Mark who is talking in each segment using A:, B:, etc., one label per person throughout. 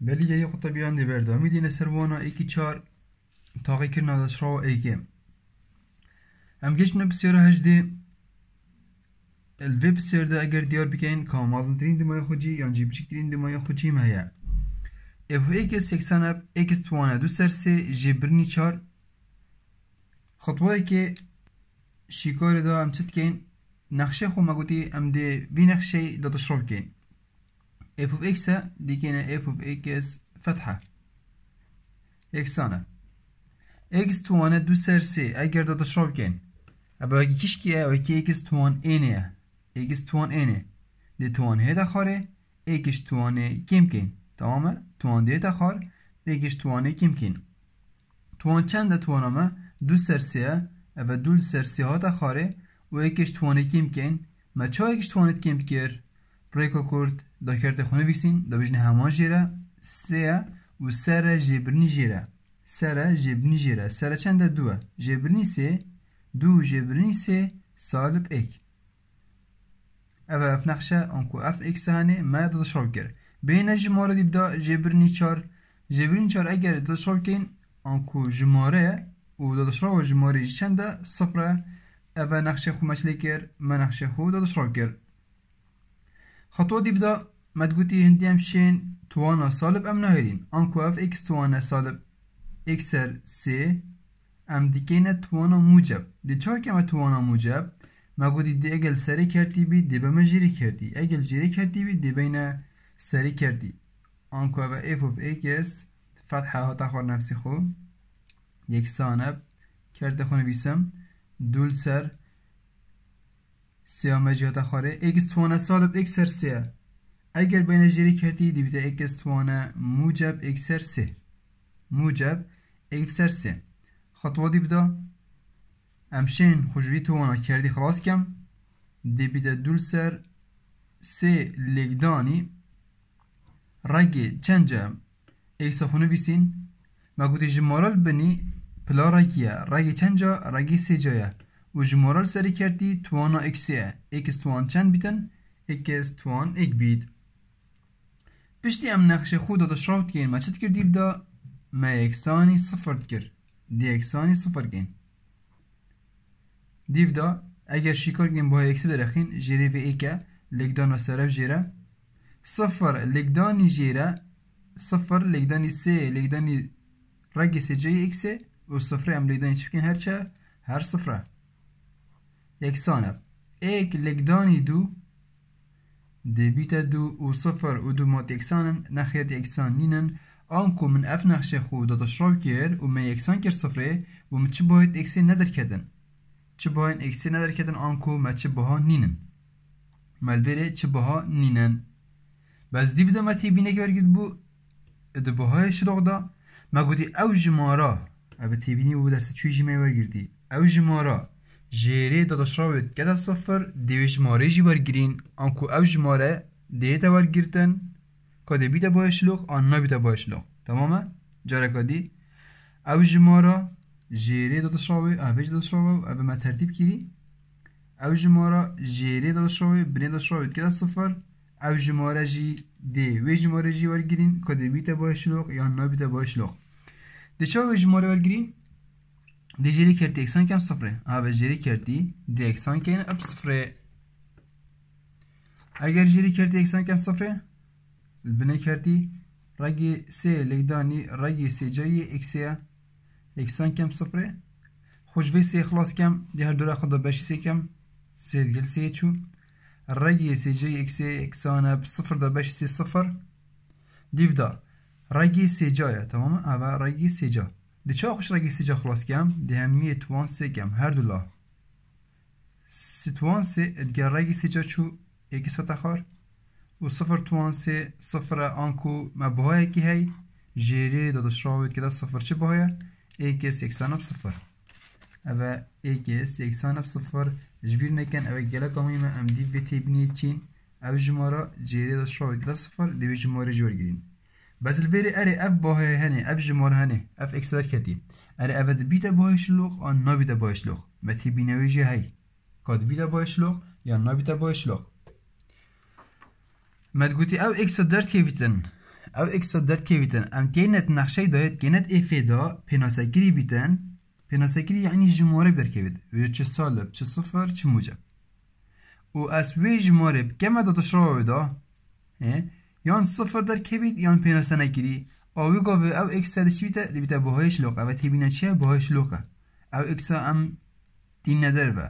A: بلی قطبیان دی برده امیدی نسر وانا ایکی چار تاقی کرنا داشت و ایکی ام گشتنا بسیار هجده الوی بسیار ده اگر دیار بکن کامازن ترین دمای خوچی یا جی بچک ترین دمای خوچی مهیا اف ایک سکسان اپ ایکس توانا دو سر سه جی برنی چار خطوه که شیکار دا ام چت کن نقشه خو مگوتی ام ده بی نقشه داداش رو کن f of x دیگه f of x فتحه يكسانة x توانه دو سر سرسي اگر دادا شراب کن ابا اگه کیش کیه او x توان اینه x توان اینه دی توان هیده خاره x توانه کم کن تمامه توان دیده خار x توانه کم کن توان چند توانامه دو سر سرسیه و دو سر ها ده خاره و x توانه کم کن ما چا x توانه کم بکر ڕێکۆ کورد دەکردە خۆنەویسین دەبژنە هەمان ژێرە سەیە و سەرە ژێبرنی ژێرە سەرە ژێبنی ژێرە سەرە چەندە دووە ژێبرنی سێ دوو ژێبرنی سێ سالب ئێک ئەvە ئەفنەخشە ئەنکو ئەف ئێکسانێ مای دڵشڕۆ کرد بێنە ژمارە دیبدا ژێبرنی چار ژێبرنی چار ئەگەر دڵشڕۆکەین ئەنکو ژمارەیە و دڵشڕەوە ژمارەی چەندە سفرە ئەvە نەخشە خومەچلی کرد مە نەخشە خۆ دڵشڕۆ کرد خطوة بدأ ما تقولي هندي مشين توانا سالب أم نهرين أنكو اف إكس توانا سالب إكسر سي ام كينا توانا موجب دي چاک ما توانا موجب ما قلت دي أقل سري كرتي بي دي بما جيري كرتي أقل جيري كرتي بي دي بينا سري كرتي أنكو اف اف أف إكس فتحه هاتا خور نفسي خو يكسانب كرتي خونه بيسم دول سر سیامجیات خوره اگز توانه سالب اکسر سر سیه اگر بین جری کردی دیبیده اگز توانه موجب اکسر سر سی موجب اکسر سه سی خطوه دیبیتا امشین خجوری توانه کردی خلاص کم دیبیده دول سر سی لگدانی رگی جم x خونه بیسین مگوتی جمارال بنی پلا رگیه رگی جا رگی سی جایه و اجمورال سری کردی توانا اکسیه اکس توان چند بیتن؟ اکس توان اک بیت پشتی ام نقش خود دا شراوت کن ما چت کردی دا ما اکسانی صفر کرد دی اکسانی صفر کن دیو دا اگر شیکار کن با اکسی درخین جیره و ایکه لگدان و سرف جیره صفر لگدانی جیره صفر لگدانی سه لگدانی رگ سجای جای اکسه و صفر ام لگدانی هرچه هر صفره لکسانه ایک لگدانی دو دی دو او صفر او دو مات اکسانن نخیرت اکسان نینن آنکو من اف نخشه خود داتا شروع کرد و من اکسان کرد صفره و من چه باید اکسی ندر کدن چه باید اکسی ندر کدن آنکو من چه باها نینن مل بره چه باها نینن بس دیو دا ما تیبینه که برگید بو دو باهای شدوغ دا ما گودی او جمارا او بو درست چوی جمعه برگیردی او جمارا Jêrê dadşrava geda sifir di wê jimarê jî wergirîn an ku ev jimare dê te wergirtin ka dê bîte başlok an nabîte başlok. Tamam e? Carek adî ev jimara jêrê dadşrava evê jî dadşrava ev me tertîb kirî. Ev jimara jêrê dadşrava binê dadşrava geda sifir ev jimare jî dê wê jimarê jî wergirîn ka dê bîte başlok yan nabîte başlok. Di çavê jimarê wergirîn دجری کردی اکسان کم صفره آبه جری کردی دی اکسان کن اب صفره اگر جری کردی اکسان کم صفره البنه کردی رگی سی لگدانی رگی سی جایی اکسی اکسان کم صفره خوشوی سی خلاص کم دی هر خدا بشی سی کم سی دگل سی چو رگی سی جایی اکسی صفر دا صفر دیو دا رگی سی تمام رگی سی دیچا خوشرگی سیجا خلاص کم دهمیه توان سگم هر دولا ستوان سی ادگرگی سیجا چو یک ستا خار و صفر توان سی صفر آنکو بهای جیره هی جیری دادش راوید که دا صفر چه باهای ایکی سیکسانب صفر او ایکی سیکسانب صفر جبیر نکن او گله کامی ما ام دی ویتی بینید چین او جمارا جیری داداش راوید که دا صفر دیوی جماره جور گیرین بس الفيري اري اف بو هي هني اف جمور هني اف اكس ار كتي اري اف بيتا باهي شلوق او نو بيتا باهي شلوق مثي بينويجي هاي كود بيتا باهي شلوق يا نو بيتا باهي شلوق ما تقولي او اكس درت كيفيتن او اكس درت كيفيتن ام كينت نقشة دايت كينت اف دا بيناسكري بيتن بيناسكري يعني جمهوري بركبت ويش سالب تش صفر تش موجب و اس وي جمهوري كما دا تشراوي دا ايه یان صفر که بید یان پیرسه نگیری او گو او اکسا دشویتا دبیتا بوهای شلوقه و تبینا چیه بوهای شلوقه او اکسا ام دین ندر با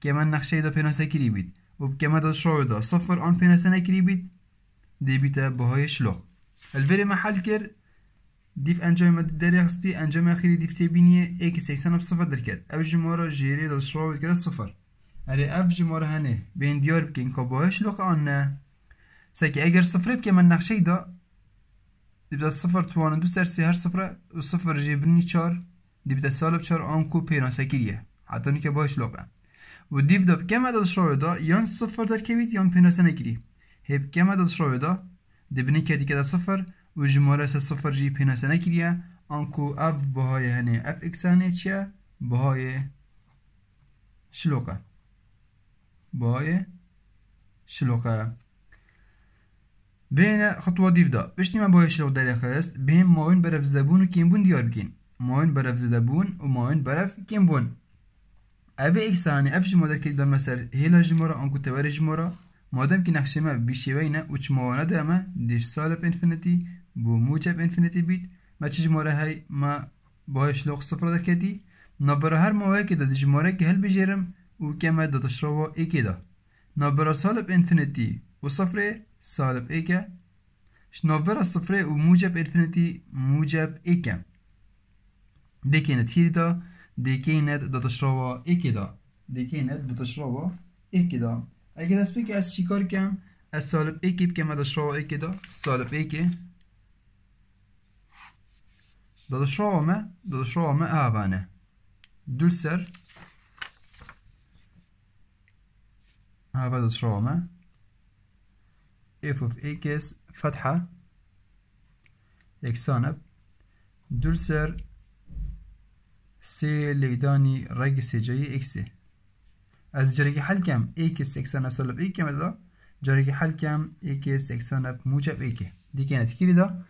A: که من نقشه دا پیرسه کری بید و که من دا شروع دا صفر آن پیرسه نگیری بید دبیتا بوهای شلوق الوری محل کر دیف انجام داري خستي انجام اخيري ديف تبيني اكس اكسان بصفر دركات او جمورة جيري دا شروع كده صفر اري اف جمورة هنه بين ديار بكين كبوهش لوخ آنه سکی اگر صفر بکی من نقشه ای دا دیبتا صفر توانه دو سر سی هر صفره و صفر جیبنی چار دیبتا سالب چار آنکو پیرا سکیریه حتی نیکه باش لوگه و دیف دا بکیم اداد شراوی دا یان صفر در کبید یان پیرا سنگیری هی بکیم اداد شراوی دا دیبنی که دیگه دا صفر و جماره سه صفر جی پیرا سنگیریه آنکو اف بهای هنه اف اکس چیه بهای شلوگه بهای شلوگه بين خطوة ديفدا باش ما باش لو داري خلاص بين ماون برف زدبون وكيمبون ديار بكين ماون برف زدبون وماون برف كيمبون أبي إكساني أفش مودر كي دم سر هيلا جمورا أنكو تواري جمورة مادام كي نخشمة بشيوينا وش موانا داما ديش سالب انفينيتي بو موجب انفينيتي بيت ما جمورا هاي ما باش لوخ صفر دكتي نبرا هر موهي كده دي جمورا كي هل بجيرم وكما دا تشروا إيكي دا نبرا سالب انفينيتي وصفر سالب إيكا شنوفر الصفر وموجب إنفينيتي موجب إيكا دي كانت هيردا دي كانت دتشروا إيكدا دي كانت دتشروا إيكدا أجل أسبيك أس شكار كم السالب إيكي بكم دتشروا إيكدا السالب إيكي دتشروا ما دتشروا ما أبانه دولسر هذا دتشروا ما f of x فتحة يكسانب دولسر سي ليداني رج سي جاي اكس از جريك حل كم اكس اكسانب سلب اي كم ده جريك حل كم اكس اكسانب موجب اي دي كانت كيري دا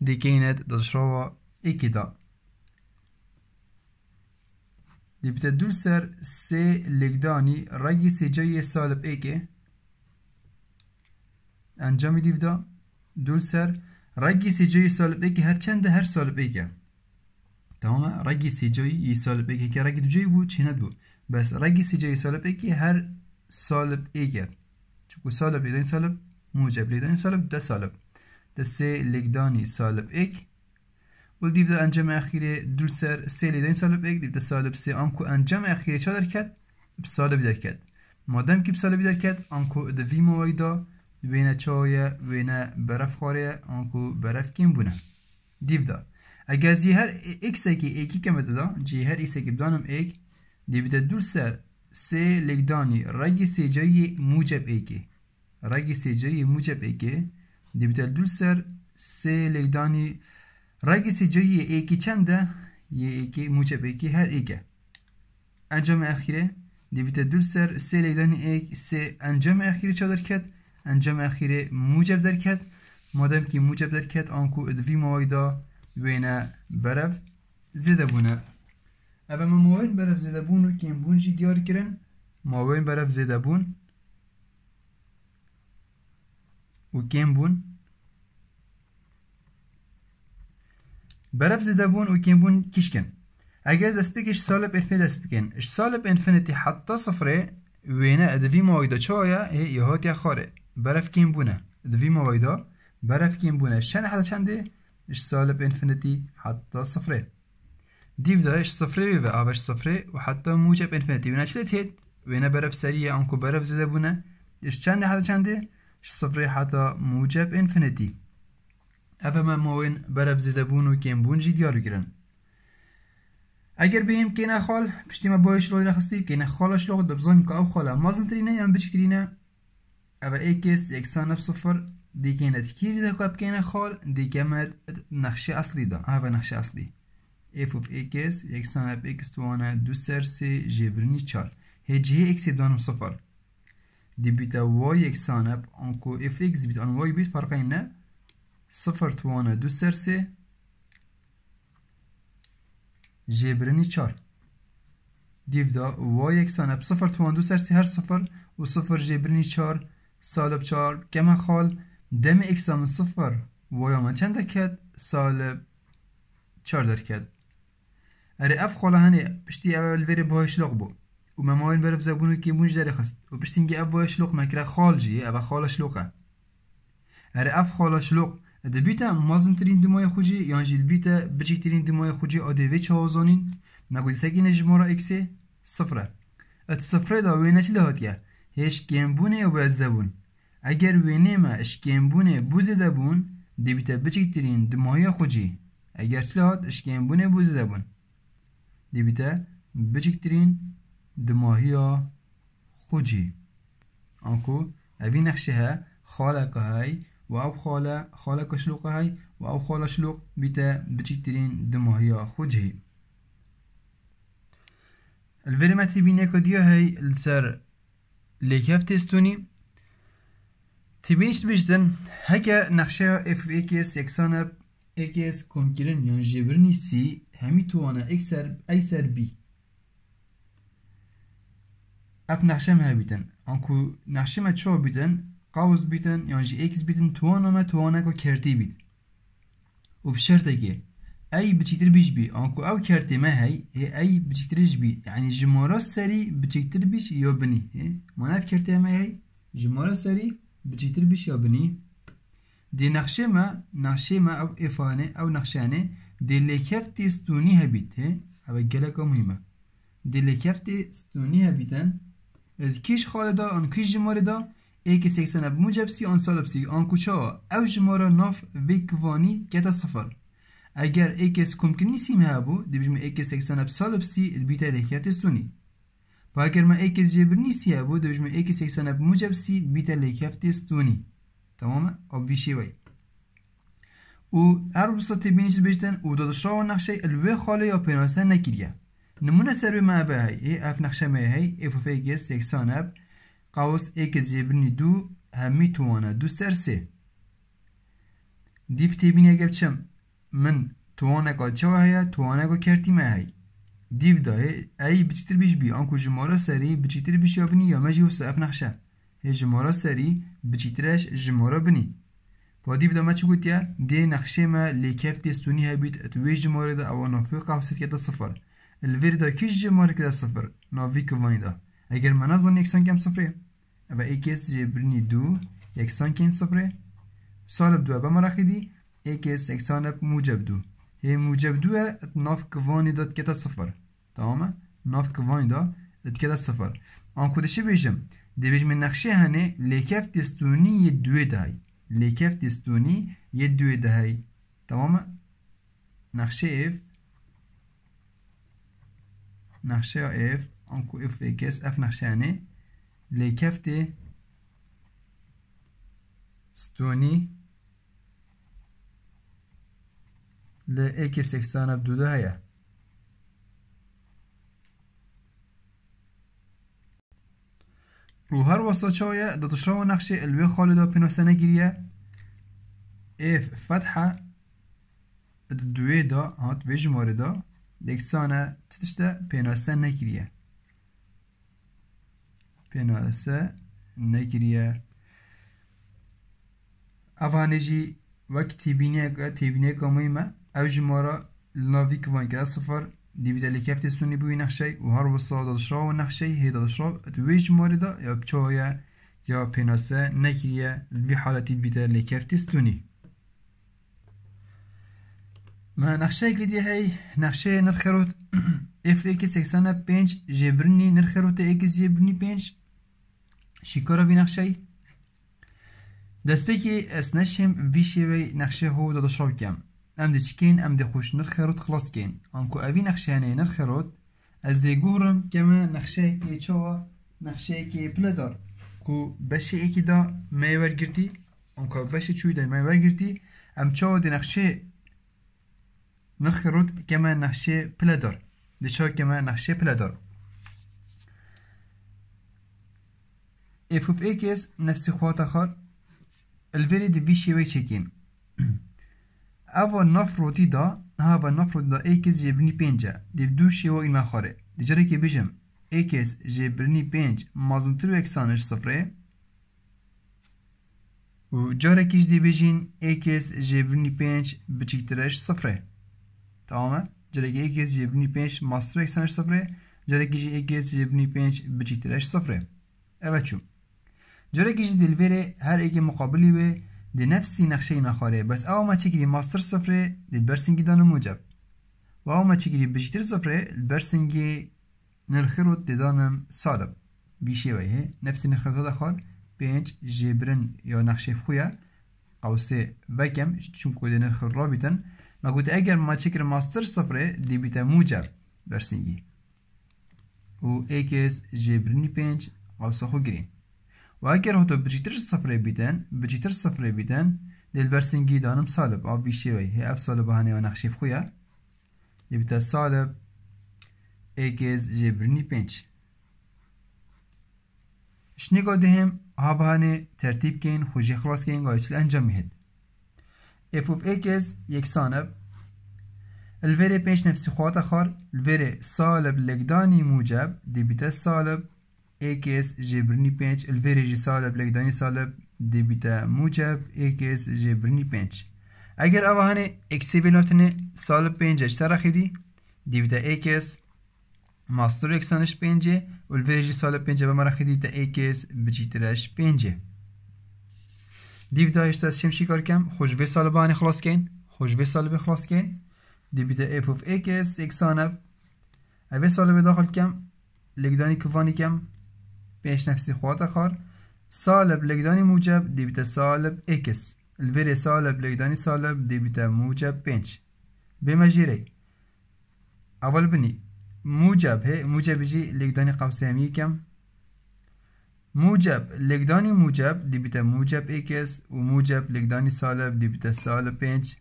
A: دي كانت دشروا اي دا دي بتدولسر سي ليداني رج سي جاي سالب اي انجام دی بدا دول سر رگی سی جایی سالب هر چند هر سال ای تمام رگی سی جایی ای سالب ای که رگی دو جایی بود چی بود بس رگی سی سال سالب ای هر سالب ای چکو سال سالب لیدانی سالب موجب لیدانی سالب ده سال ده سه لگدانی سالب ایک ول دیو ده انجام اخیره دول سر سه لیدانی سالب ایک دیو ده سالب سی آنکو انجام اخیره چه در کد؟ بسالب در کد مادم که بسالب در کد آنکو ده وی دا. وینه چویه وینه برف خواریه آنکو برف کیم بونه دیو دا اگر جی هر ایکس اکی ایکی کمت دا جی هر ایکس اکی بدانم ایک دیو دا سر سه لگدانی رگی سی جایی موجب ایکی رگی سی جایی موجب ایکی دیو دا دور سر سه لگدانی رگی سه جایی ایکی چنده یه ایکی موجب ایکی هر ایکه انجام اخیره دیو دا سر سه لگدانی ایک سه انجام اخیره چادر کرد انجام اخیر موجب در مادم مادام که موجب در کد آنکو ادوی مایدا بینه برف زیده بونه اما ماوین برف زیده بون و کم بونجی جی دیار کرن ماوین برف زیده بون و کم بون برف زیده بون و کم بون کشکن اگر دست بکش سالب انفینیتی دست بکن اش سالب انفینیتی حتی صفره وینا ادوی مایدا چایا ای یهات یا خاره برف کیم بونه بونا دفی برف کیم بونه شن حتی چنده اش سالب انفینیتی حتی صفرین دیو داره اش صفره و صفره و وحتى موجب انفينيتي ونا شلت هيت ونا برف سريع انكو برف زده بونه اش چنده حتی چنده اش صفره حتی موجب انفینیتی ما موین برف زده بون و کیم بون جی دیارو اگر بیم کینه خال پشتی ما بایش لود رخستی کینه خالش لود ببزنیم که او خاله مازن ترینه یا بچک ترینه اوه اکس یکسان به صفر دیگه نت کیری ده کب خال دیگه مد نقشه اصلی دا اوه نقشه اصلی f of x یکسان اب x توانه دو جبر جبرنی چار هجه x دانم صفر دي بيتا واي يكسان اب انكو اف اكس بيتا ان واي بيت فرقينا صفر توانا دو جبر جبرني چار ديف دا واي يكسان اب صفر توانا دو سرسي هر صفر و صفر جبرني چار سالب salib خال دم xol dema iksami sifir voyoma کد ket salib در کرد اره اف خاله هنه پشتی اول بره بایش لغ بو و ممایل برف زبونو که مونج داره خست و گه اف بایش لغ مکره خال جیه اف خالش لغه اره اف خالش لغ ده بیتا مازن ترین دمای خوجی یعنی جیل بیتا بچیک ترین دمای خوجی آده وی چه آزانین مگو دیتا نجمارا اکسه صفره ات صفره دا وی نچی لحات گه هێشکێمبوونێ بەزدە اگر ئەگەر ما شکێمبوونێ بوزدە بوون دەبیتە بچیکترین دمۆیە خوجی ئەگەر چلات شکێمبوونێ بوزدە بوون دەبیتە بچیکترین دمۆهیە خوجی اوی نخشه ها خاله که های و خاله خاله که شلوقە های و او خاله شلوق بیتە بچیکترین دمۆهیە خوجی الفيرماتي بينيكو ديو های لسر لکفتستونی تبینش بیشتن هکه نقشه f x یکسان x کم کردن یا جبرنی c همی توانا x سر b اف نقشه مه بیتن آنکو نقشه مه چو بیتن قوز بیتن یا جی x بیتن توانا مه توانا که کرتی بیت و بشرطه که اي بتكتر بيش بي انكو او كارتي ما هي هي اي بيش بي يعني جمارة سري بتكتر بيش هي إيه؟ مناف كارتي ما هي جمارة سري بتكتر بيش يبني دي نقشه ما نقشه ما او افانه او نقشانه يعني، دي لكف تستوني هبيت هي إيه؟ او جلكو مهمه دي لكف تستوني هبيتن اذ كيش خالدا ان كيش جمارة دا اي كي سيكسن بموجب سي ان سالب سي ان كوشا او جمارة ناف بيكواني كتا صفر اگر کمکنی سیم ها بو دی دي بجمع اكس اكسانا بسالب سي البيتا تستونی استوني اگر ما اكس جبرني ها بو دی دي بجمع اكس اكسانا بموجب سي البيتا لكيات استوني تمام او بيشي وی او هر بساطة تبینیش بشتن او دادش راو نقشه الوی خاله یا پیناسه نکیریا نمونه سر ما به های ای اف نقشه ما های اف اف اگس اکسان اب قوس اکس نی دو همی توانه دو سر سه دیفتی بینی اگر چم من توانکا چه هیا توانکا کرتیمه هی دیو دای ای بچتر بیش بی آنکو جمارا سری بچتر بیش بنی یا مجی و سقف نخشه ای جمارا سری بچترش جمارا بنی با دیو دا ما چی گوتیا دی نخشه ما لیکف تستونی ها بیت اتوی جمارا دا او نافی قوسید کتا صفر الویر دا کش جمارا کتا صفر نافی کوانی دا اگر من از آن یکسان کم صفره و ایکس جبرنی دو یکسان کم صفره سالب دو ابا مراخی دی هيكس اكسانب موجب دو هي موجب دو ناف كفاني دا تكتا صفر تمام ناف كفاني دا تكتا صفر ان كودشي بيجم دي بيجم النقشي هني لكف تستوني يدوي دهي لكف تستوني يدوي دهي تمام نقشي اف نقشي اف انكو اف اكس اف نقشي هني لكفتي ستوني لأك سكسانة بدودايا و هر وسطشايا دتشرو نقشي الوي خالدا بنوسانة جريا اف فتحة دوي دا هات بجمار دا دكسانة تتشتا بنوسانة جريا بنوسانة جريا avaneci vak tibine tibine kamayma اوجي مارا لنافي كفان كلا صفر دي بدا لي كافت السوني بوي نحشي وهر وصا دلشرا ونحشي هي دلشرا ويج ماردا يا بتشويا يا بيناسا نكريا في حالتي بدا لي كافت السوني ما نقشه کدی هی نقشه نرخروت اف اکس اکسانا پینج جبرنی نرخروت اکس جبرنی پینج شکارا بی نقشه دست بکی اس نشم ویشی وی نقشه هو دادشاب کم ئەم دشکین ئەم دەخۆش نرخێڕت خلۆستکەین ئەنکو ئەوی نەخشیانەی نرخێڕۆت ئەس دەیگوڕم کەمە نەخشەیەکی چۆوە نەخشەیەکی پلەدار کو بەشەیەکیدا مەوەرگرتی ئەمکە بەشی چوی دەمەوەرگرتی ئەم چاوە دەنەخشێ نرخێڕوت کەمە نەخشێ پلەدار دچاو کەمە نەخشێ پلەدار f of x نفس خواتا خار البري دبي شيوي تشيكين اوا نف روتی دا ها و نف روتی دا ای کس جبرنی پینجا دی دو شیو این مخاره دی که بیجم ای کس جبرنی پینج مازن ترو اکسانش صفره و جره کش دی بیجین ای کس جبرنی پینج بچکترش صفره تمامه؟ جره که ای کس جبرنی پینج مازن ترو اکسانش صفره جره کش ای کس جبرنی پینج بچکترش صفره اوه چون جره کش دلویره هر ایک مقابلی به دی نفسی نقشه مخاره بس او ما چگیری ماستر صفره دی برسنگی دانو موجب و او ما چگیری بجیتر صفره البرسنگی نرخیروت دی دانم سالب بیشه ویه نفسی نرخیروت دخار پنج جبرن یا نقشه خویا قوسه وکم چون کود نرخ رابطن ما گوت اگر ما چکر ماستر صفره دی بیتا موجب برسنگی و ایکس جبرنی پنج قوسه خو گرین و اگر هدو بجیتر صفره بیدن، بجیتر صفره بیدن، دل برسنگی دانم سالب آب ویشی وی هی اف سالب هانی و نخشیف خویا یه بیتا سالب ایکیز جبرنی پنج شنیگو دهم آب هانی ترتیب کن خوشی خلاص کن گایچل انجام میهد اف اف ایکیز یک سانب الوری پنج نفسی خوات خار الوری سالب لگدانی موجب دی سالب اکس جبرنی پنج الفیری جی سالب لگدانی سالب دی بیتا موجب اکس جبرنی پنج اگر اوهانه اکسی بی نوتنه سالب پنج اچتا را خیدی دی بیتا اکس ماستر اکسانش پنج الفیری جی سالب پنج با مرا خیدی تا اکس بجیترش پنج دی بیتا اشتا از شمشی کار کم خوش بی سالب آنه خلاص کن خوش بی سالب خلاص کن دی بیتا اف اف اکس اکسانب اوه سالب داخل کم لگدانی کفانی کم 5 نفسی خوات خار سالب لگدانی موجب دیبیت سالب اکس الوری سالب لگدانی سالب دیبیت موجب پنج به اول بنی موجب هی موجب جی لگدانی قوسی موجب لگدانی موجب دیبیت موجب اکس و موجب لگدانی سالب دیبیت سالب 5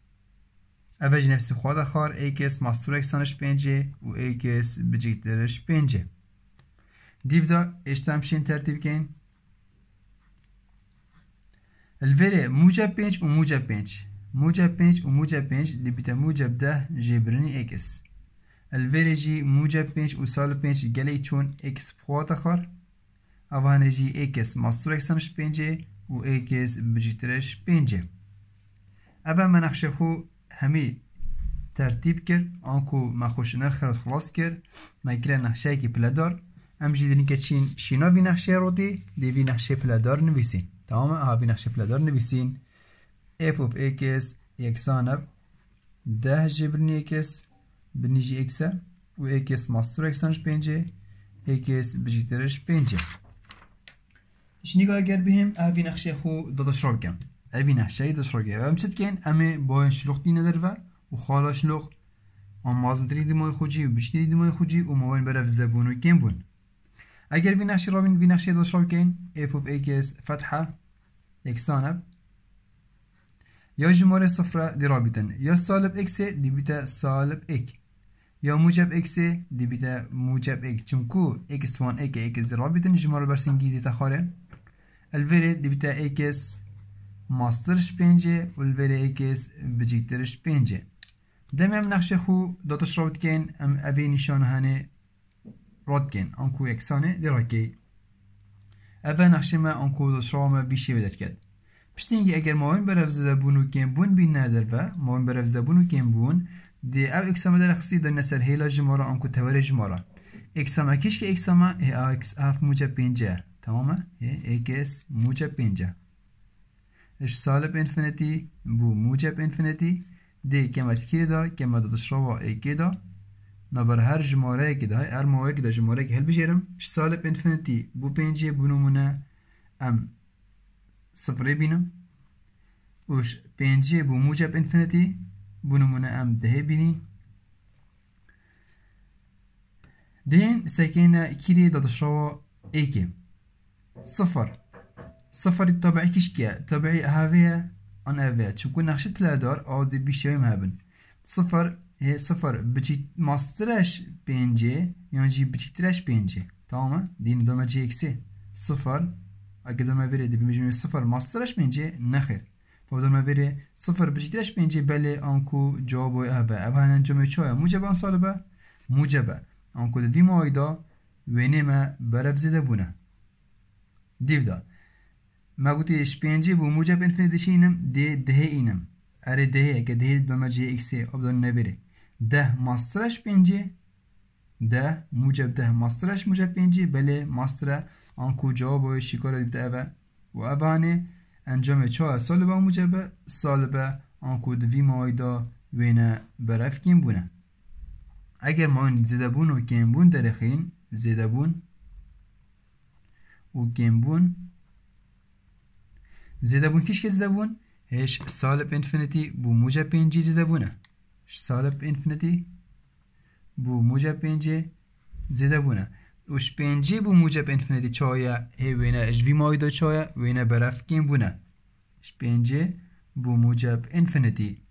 A: اوج نفسی خوات خار اکس مستور پنج بنجی و بجی بجیترش پنج دیبدا اشتم شین ترتیب الفيري موجب بينش وموجب بينش موجب بينش وموجب بينش اللي بتا موجب ده جبرني اكس الفيري جي موجب بينش وسالب بينش جالي تشون اكس بخوات اخر اوان جي اكس مصدر اكسانش بينجي و اكس بجيترش بينجي ابا ما نخشخو همي ترتيب كر انكو ما خوش نرخرت خلاص كر ما كرا نخشاكي بلادر ام جی دارین که چین شینا وی نقشه رو دی دی وی نقشه پلدار تمام ها وی نقشه پلدار نویسین f of x يكسانب ده جبرني x بنيجي x و e x مصدر xانش بينجي x بجيترش بينجي شنيقا اگر بهم اوی نقشه خو دادشراب کم اوی نقشه دادشراب کم اوام چد کن امه با شلوخ دی ندر و و خالا شلوخ آن مازندری دیمای خوجی و بچتری دیمای خوجی و موان برفز دبون و بون اگر وی نقشه رابین وی نقشه داشت رابین کن f of x فتحه یکسان یا جماره صفره دی رابیتن یا سالب x دی بیتا سالب x یا موجب x دی بیتا موجب x چون کو x توان x x دی رابیتن جماره برسنگی دی تخاره الویره دی بیتا x ماسترش پینجه و الوری x بجیترش پینجه دمیم نقشه خو داتش رابط که این اوی نشانه هنه رودگین آنکو اکسانه در رکی. اول نشیم آنکو دشوارم بیشی بدت کد. پشتینگی اگر ماهم بر افزا بونو کن بون بین ندر با ماهم بر افزا بونو کن بون دی او اکسام در خصی در نسل هیلا جمارا آنکو تور جمارا. اکسام کیش که اکسام ای اکس اف موجا پنجا. تمامه؟ ای اکس موجا پنجا. اش سالب انفینیتی بو موجب انفینیتی دی کمات کیدا کمات دشوارم ای کیدا نبر هر جماره که ده هر ماوه که ده جماره که هل بجیرم ش سالب انفینیتی بو بو بنمونه ام صفری بینم وش بو بينجي بموجب بو بنمونا ام ده بيني دين ساكنة كيري دادشوا ايكي صفر صفر الطبيعي كشكيا طبيعي هافيا ان هافيا تشكون نخشت لا دار او دي بيشيم هابن صفر 0 beşiktireş bence yani beşiktireş bence tamam mı? Din döme eksi 0 eğer döme veri de bir 0 mastireş bence nehir. Bu döme veri 0 beşiktireş bence belli anku cevabı ebe. Ebe henen cümle çoya muceban salbe mucebe. Anku dediğim ayda venime berevzide buna. Divda. Maguti şpenci bu muceb infinite dişinim de dehe inim. Ere dehe ke dehe döme eksi obdan ne veri. ده ماسترش بینجی ده موجب ده ماسترش موجب بینجی بله ماستر آنکو جواب و شکار دیده اوه و اوانه انجام چه سال با موجب سال با آنکو دوی مایدا وینه برف کیم بونه اگر ما زیده بون و کیم بون درخین زیده بون و کیم بون زیده بون کش که زیده بون هش سال انفینیتی بو موجب پینجی زیده بونه ش سالب اینفنتی بو موجب پنجه زد بونه وش پنجه بو موجب اینفنتی چایه هی وینا اش وی ماید دو چایه وینا برف کیم بونه اش پنجه بو موجب اینفنتی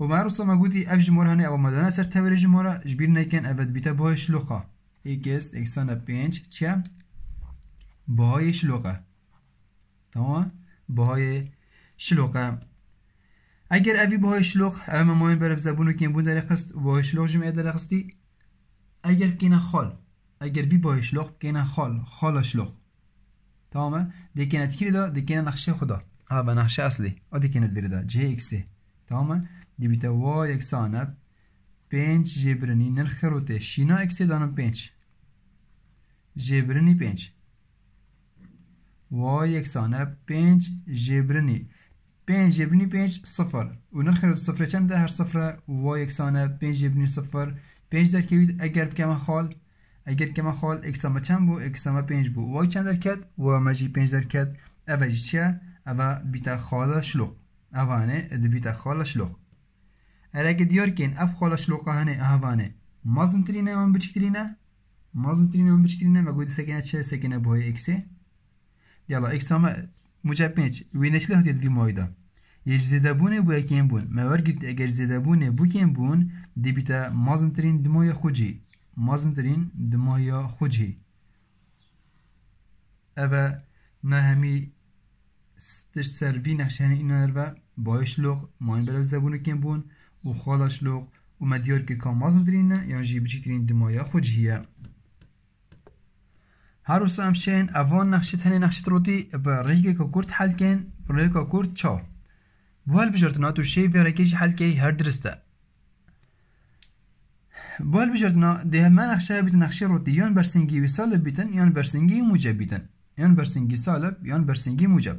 A: و ما رو صمیم گویی اج جمره هنی اول مدرن سر تبر جمره اج بیر نیکن افت بیته باش لقا ایکس اکسان پنج چه باش لقا تمام اوی با بۆ شلوخ ئەمە ماین زبون و کێمبوون دەرەخست بۆ جمعه ێ دەرەخستی اگر بکەینە خال اگر وی بۆ خال، خال خۆل خۆلە شلوخ تکیری ده، دەکەێنە نخشه خدا اصلی. بە نەخشە ئەسلی ئە دەکەێنت بردا جکسێ دی دیبیتە وا یەکسانە جبرنی نرخ روته شینا اکسه دانم پنج جبرنی پنج. وا یکسانه پنج جبرنی بينج يبني بينج صفر ونرخل بصفر كم ده هر صفر و يكسانه بينج يبني صفر بينج در كويت اگر بكما خال اگر كما خال اكسامة كم بو اكسامة بينج بو واي كم در كد و مجي بينج در كد اوجي چه او بيتا خالا شلوق اوانه اد بيتا خالا شلوق اگر ديار كين اف خالا شلوق هنه اوانه مازن ترينه وان بچكترينه مازن ترينه وان بچكترينه مگويد سكنه چه سكنه بو اكسه يلا اكسامة 5 وینش له تید ویموی دا یش زیده بو اکیم بون ما گرت اگر زیده بونه بو کیم بون دیبیتا مازمترین دموی خوجی مازمترین دموی خوجی اوه ما همی سر سروی نخشن این نربا بایش لغ ماین بلو زبونه کین بون او خالش لوغ و مدیار که کام مازمترین نه یعنی جی بچیترین دموی خوجی هر هم نقشه هاروس امشين افون نخشت هني نخشت روتي بريكي كورت حلكين بريكا كورت تشو بوال بجرتنا تو به ریگه حل حلكي هر درستا بوال بجرتنا ده ما نقشه بيت یان برسنگی و برسنجي بیتن یان برسنگی و موجب بیتن یان برسنگی صالب یان برسنگی موجب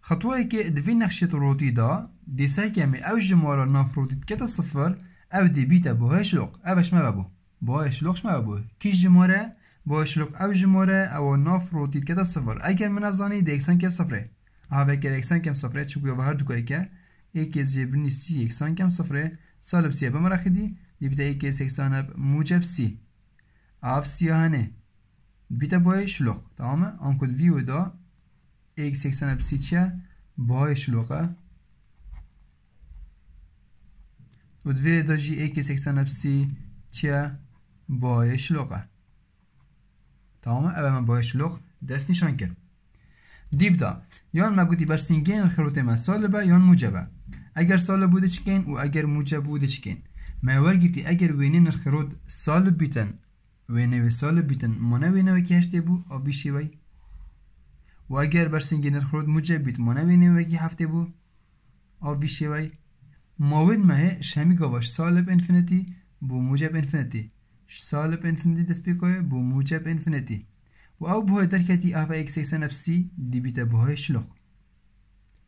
A: خطوة که دوی نقشه روتي دا دی سای کمی او جمعه ناف روتي كتا صفر او دی بیتا بوهاش لوق اوش ما بابو بوهاش لوقش ما بابو کی جمعه با شلوف او جموره او ناف روتیت کتا صفر اگر من ازانی دیکسان که صفره او اگر اکسان کم صفره چون گویا هر دو که ایک از جبرنی سی اکسان کم صفره سالب سی بمرخدی دیبتا ایک از اکسان موجب سی آف سی هانه بیتا بای شلوق تمام آنکل ویو دا ایک سیکسان سی چیه بای شلوقه و دوی دا جی ایک سیکسان سی چیه بای شلوقه تمام اوه من بایش لغ دست نشان کرد دیودا یان ما گوتی بر سینگین خروت ما سالبه یان موجبه اگر سال بوده چکین و اگر موجب بوده چکین ما ور گفتی اگر وینی نرخروت سال بیتن وینه و سال بیتن منه وینه و که هشته بو او بیشی و اگر بر سینگین نرخروت موجب بیت منه وینه و که هفته بو او بیشی وی ماوید شمی سالب انفنتی بو موجب انفنتی سالب انفنتي دست بو موجب انفنتي و او بوهای اف اکس اکس اف سی دی بیتا بوهای شلوخ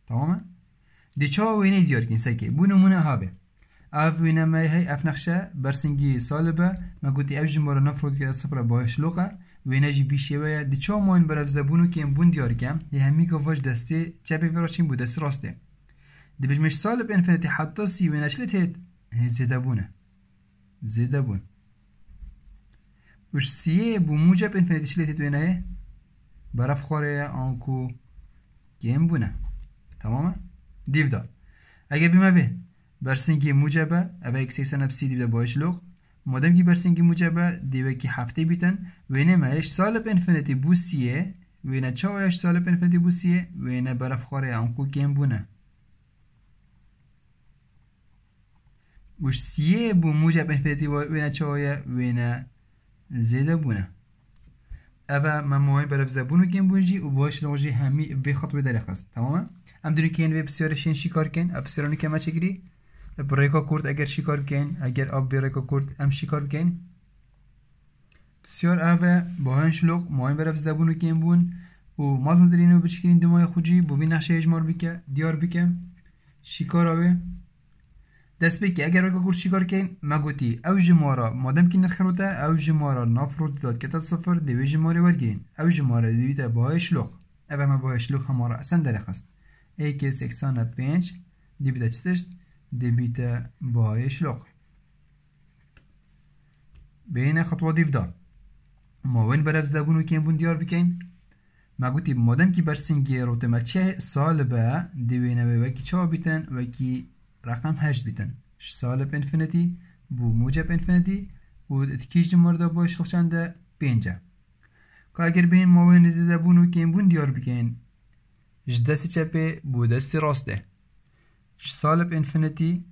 A: تماما دی چا وینی دیار کن سکی بو نمونه هابه اف وینه ما هی اف نخشه برسنگی سالبه ما گوتی اف جمعه نفرود که صفر بوهای شلوخه وینه جی بی شیوه دی چا ماین برف زبونو که بون دیار کم یه همی کفاش دسته چپی براچین بود دست راسته دی بجمش سالب انفینیتی حتی سی وینه شلت هید زیده بونه زیدابونه بو موجب والسی بموجب انفینیتیشلیتد بین برف خوره آنکو گیم بونه تمامه دیو دا اگه بیمه بی برسنگی موجبه اوه اکسیسان اب سی دیو دا بایش لوگ مادم که برسنگی موجبه دیوه که هفته بیتن وینه ما ایش سال اب انفینیتی بو سیه وینه چا ایش سال اب انفینیتی بو سیه وینه خوره آنکو گیم بونه وش سیه بو موجب انفینیتی وینه چا وینه زیده بونه اوا مموعی برف زبونو کن بونجی و باش لوجی همی به خطوه دریق است تمام ام دونی کن به بسیار شین شکار کن اب که ما چگری بریکا کرد اگر شکار کن اگر اب بریکا کرد ام شکار کن بسیار اوا با هن شلوغ مهم برف زبونو کن بون او مازن درینو بچکرین دمای خوجی بو بی نقشه اجمار بکه دیار بکه شکار اوه دەست بێکی ئەگەرەوەگە گوشی گەڕکەین مەگوتی ئەو ژمارە مادەمکی نرخەوتە ئەو ژمارە نافرۆتیات کەتە سفر دەوێ ژمارە وەرگین ئەو ژمارە دویتە بۆهای شلوخ ئەمە بۆهای شلوخ هەمارە ئەسەن دەرەخست ئەیکێ سێکسانە پێنج دیبیتە چ تشت دەبیتە بۆهای شلوخ بینە خەتوە دیفدا ماوەن بەرەبزدەبوون و کێمبوون دیار بکەین مەگوتی مۆدەمکی بەرسنگێ ڕۆتەمەچێ ساڵ بە دەوێنەوەی وەکی چاوە بیتەن وەکی رقم هشت بیتن سال سالب انفينيتي بو موجب انفينيتي و اتكيش مردا باش خوشنده بينجا که اگر بین موین زده بونو کن بون دیار بکن ج دست چپه بو دست راسته سال سالب انفینیتی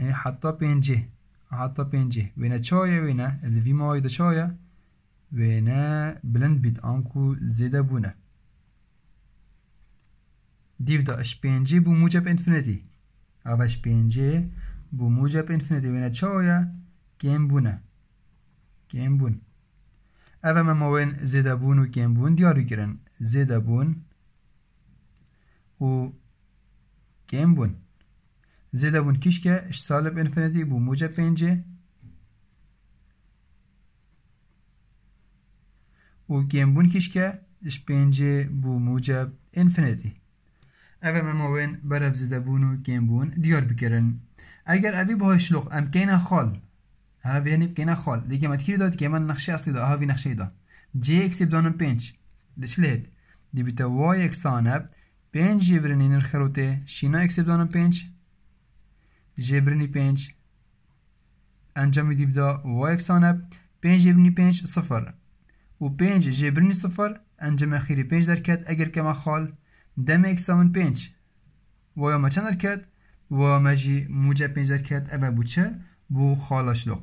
A: اه، حتا پینجه حتا پینجه وینه چایه وینه از وی ماهی ده چایه وینه بلند بیت آنکو زیده بونه دیو دا اش پینجه بو موجب انفینیتی اوش موجب بموجب انفینیتی چه تشاويا كيم بونا كيم بون اوه ما موين زده بون و بون ديارو كرن زیده بون و کیم بون زیده بون که اش سالب بو موجب پینجه و کیم بون که اش بو موجب انفینیتی او برف زده بون و بون دیار بکرن اگر اوی با شلوغ ام کین خال کێمبوون دیۆر بکردن ئەگەر ئەوی بۆی شلوق ئەم کەینە خۆل هاێنی بکەینە خۆل دیگەمەتکرددا کێمە نەخشی ئەاصلیدا ئاوی نەخشەیدا جێکسی بدانم پێنج دەچلێت دیبیتە وا یەکسانە پێنج ژێبرنی نرخەوتێ شینا یەکسی بدانم پێنج ژێبرنی پێنج ئەنجەمی دیبدا وا یەکسانە پێنج ژێبرنی پێنج صفر و پێنج ژێبرنی سفر ئەنجەمە خیری پێنج دەرکات ئەگەر کەمە خال دمیک سامن پنج و یا مچن درکت و مجی موجه پنج درکت او بو چه بو خالاش لغ.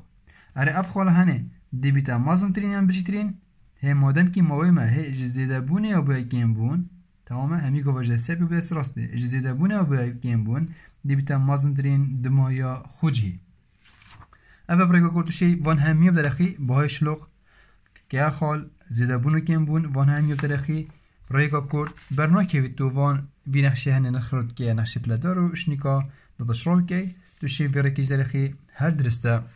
A: اره اف خاله هنه دی بیتا مازم ترین یا بچی ترین هی مادم که ماوی ما هی اجزی بونه یا بون تمام همی گوه جه بی بوده سراسته اجزی ده بونه یا بون دی بیتا مازم ترین دمایا خوجی او برای که وان همی بدرخی بایش لخ که اخال زیده بونو کم بون وان همی بدرخی ريكا كورد برناكي في التوفان بنحشي هن نخرج كي نحشي بلادارو شنيكا ضد شروكي تشي في ركيز تاريخي هر درستا